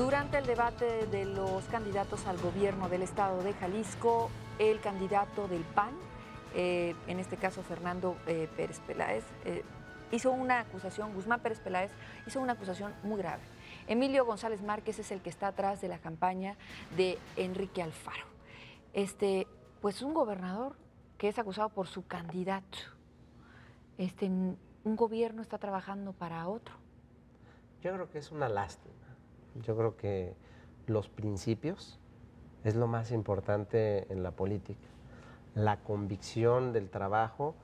Durante el debate de los candidatos al gobierno del estado de Jalisco, el candidato del PAN, eh, en este caso Fernando eh, Pérez Peláez, eh, hizo una acusación, Guzmán Pérez Peláez hizo una acusación muy grave. Emilio González Márquez es el que está atrás de la campaña de Enrique Alfaro. Este, pues un gobernador que es acusado por su candidato. Este, un gobierno está trabajando para otro. Yo creo que es una lástima. Yo creo que los principios es lo más importante en la política. La convicción del trabajo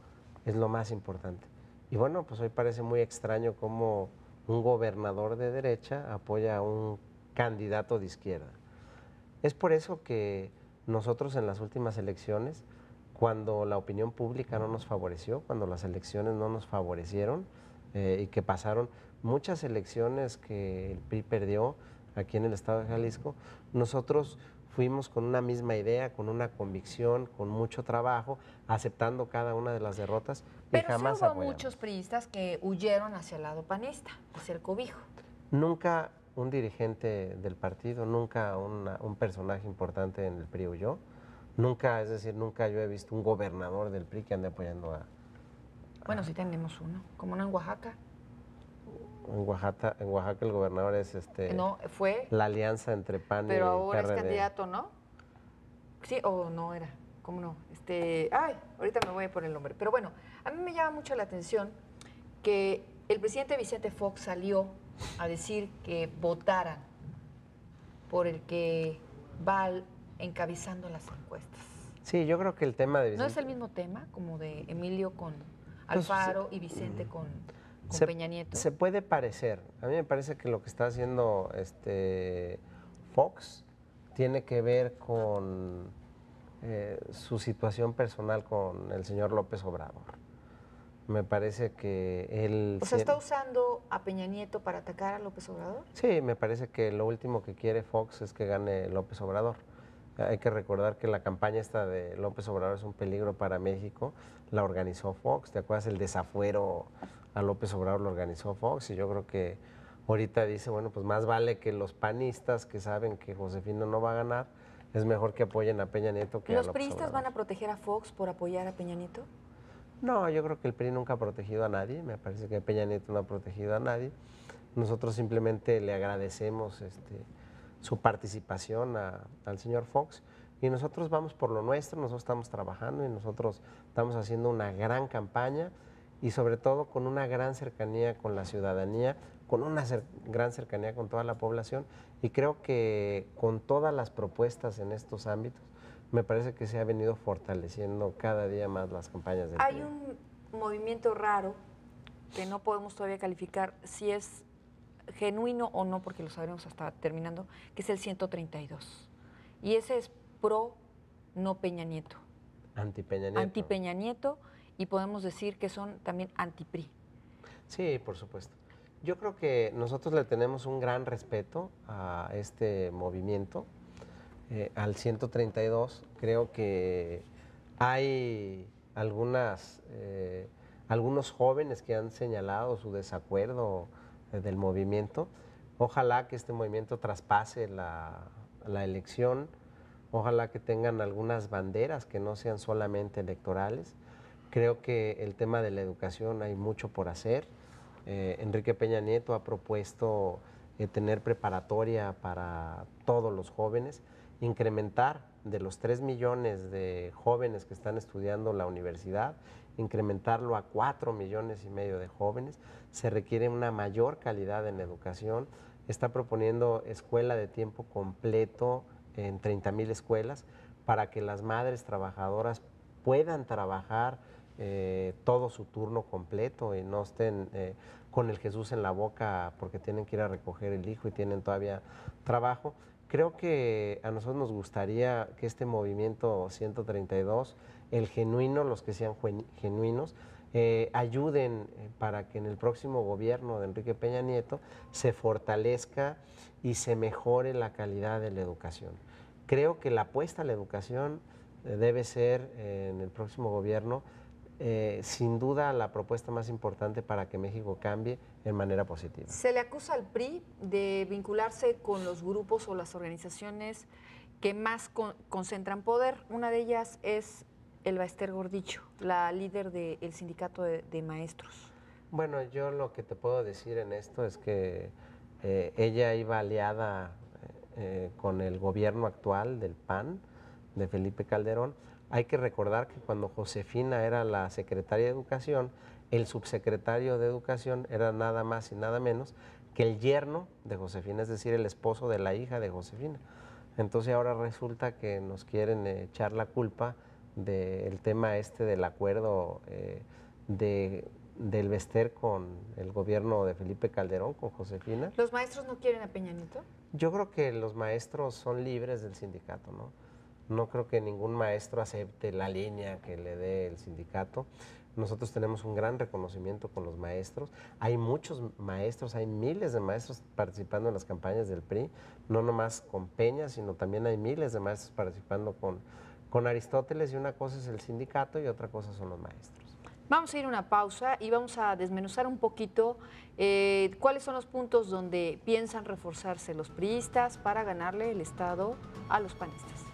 es lo más importante. Y bueno, pues hoy parece muy extraño cómo un gobernador de derecha apoya a un candidato de izquierda. Es por eso que nosotros en las últimas elecciones, cuando la opinión pública no nos favoreció, cuando las elecciones no nos favorecieron, eh, y que pasaron muchas elecciones que el PRI perdió aquí en el estado de Jalisco, nosotros fuimos con una misma idea, con una convicción, con mucho trabajo, aceptando cada una de las derrotas. Pero y jamás hubo muchos priistas que huyeron hacia el lado panista, hacia el cobijo. Nunca un dirigente del partido, nunca un personaje importante en el PRI huyó. Nunca, es decir, nunca yo he visto un gobernador del PRI que ande apoyando a, bueno, sí tenemos uno, como no en Oaxaca. En Oaxaca, en Oaxaca el gobernador es este. No, fue. La alianza entre PAN pero y Pero ahora es candidato, ¿no? Sí, o no era, ¿cómo no? Este, ay, ahorita me voy a poner el nombre. Pero bueno, a mí me llama mucho la atención que el presidente Vicente Fox salió a decir que votaran por el que va encabezando las encuestas. Sí, yo creo que el tema de Vicente... ¿No es el mismo tema como de Emilio con pues, Alfaro y Vicente mm. con, Peña Nieto. Se puede parecer. A mí me parece que lo que está haciendo este Fox tiene que ver con eh, su situación personal con el señor López Obrador. Me parece que él... ¿O sea, está usando a Peña Nieto para atacar a López Obrador? Sí, me parece que lo último que quiere Fox es que gane López Obrador. Hay que recordar que la campaña esta de López Obrador es un peligro para México, la organizó Fox, ¿te acuerdas? El desafuero a López Obrador lo organizó Fox y yo creo que ahorita dice, bueno, pues más vale que los panistas que saben que Josefina no va a ganar, es mejor que apoyen a Peña Nieto que ¿Los Obrador. ¿Los priistas van a proteger a Fox por apoyar a Peña Nieto? No, yo creo que el PRI nunca ha protegido a nadie, me parece que Peña Nieto no ha protegido a nadie. Nosotros simplemente le agradecemos este, su participación al señor Fox. Y nosotros vamos por lo nuestro, nosotros estamos trabajando y nosotros estamos haciendo una gran campaña y sobre todo con una gran cercanía con la ciudadanía, con una gran cercanía con toda la población y creo que con todas las propuestas en estos ámbitos me parece que se ha venido fortaleciendo cada día más las campañas. Del Hay un movimiento raro que no podemos todavía calificar si es genuino o no, porque lo sabremos hasta terminando, que es el 132. Y ese es pro, no Peña Nieto. Anti Peña Nieto. Anti Peña Nieto y podemos decir que son también anti-PRI. Sí, por supuesto. Yo creo que nosotros le tenemos un gran respeto a este movimiento, eh, al 132. Creo que hay algunas, eh, algunos jóvenes que han señalado su desacuerdo eh, del movimiento. Ojalá que este movimiento traspase la, elección, ojalá que tengan algunas banderas que no sean solamente electorales. Creo que el tema de la educación hay mucho por hacer. Eh, Enrique Peña Nieto ha propuesto eh, tener preparatoria para todos los jóvenes, incrementar de los 3 millones de jóvenes que están estudiando la universidad, incrementarlo a 4 millones y medio de jóvenes. Se requiere una mayor calidad en educación. Está proponiendo escuela de tiempo completo en 30 mil escuelas para que las madres trabajadoras puedan trabajar eh, todo su turno completo y no estén eh, con el Jesús en la boca porque tienen que ir a recoger el hijo y tienen todavía trabajo. Creo que a nosotros nos gustaría que este movimiento 132, el genuino, los que sean genuinos, eh, ayuden eh, para que en el próximo gobierno de Enrique Peña Nieto se fortalezca y se mejore la calidad de la educación. Creo que la apuesta a la educación eh, debe ser en el próximo gobierno eh, sin duda la propuesta más importante para que México cambie en manera positiva. Se le acusa al PRI de vincularse con los grupos o las organizaciones que más concentran poder. Una de ellas es el Ester Gordicho, la líder del sindicato de, maestros. Bueno, yo lo que te puedo decir en esto es que eh, ella iba aliada eh, con el gobierno actual del PAN, de Felipe Calderón, hay que recordar que cuando Josefina era la secretaria de Educación, el subsecretario de Educación era nada más y nada menos que el yerno de Josefina, es decir, el esposo de la hija de Josefina. Entonces ahora resulta que nos quieren echar la culpa del tema este del acuerdo eh, del Vester con el gobierno de Felipe Calderón, con Josefina. ¿Los maestros no quieren a Peñanito? Yo creo que los maestros son libres del sindicato, ¿no? No creo que ningún maestro acepte la línea que le dé el sindicato. Nosotros tenemos un gran reconocimiento con los maestros. Hay muchos maestros, hay miles de maestros participando en las campañas del PRI, no nomás con Peña, sino también hay miles de maestros participando con, con Aristóteles y una cosa es el sindicato y otra cosa son los maestros. Vamos a ir a una pausa y vamos a desmenuzar un poquito eh, cuáles son los puntos donde piensan reforzarse los priistas para ganarle el Estado a los panistas.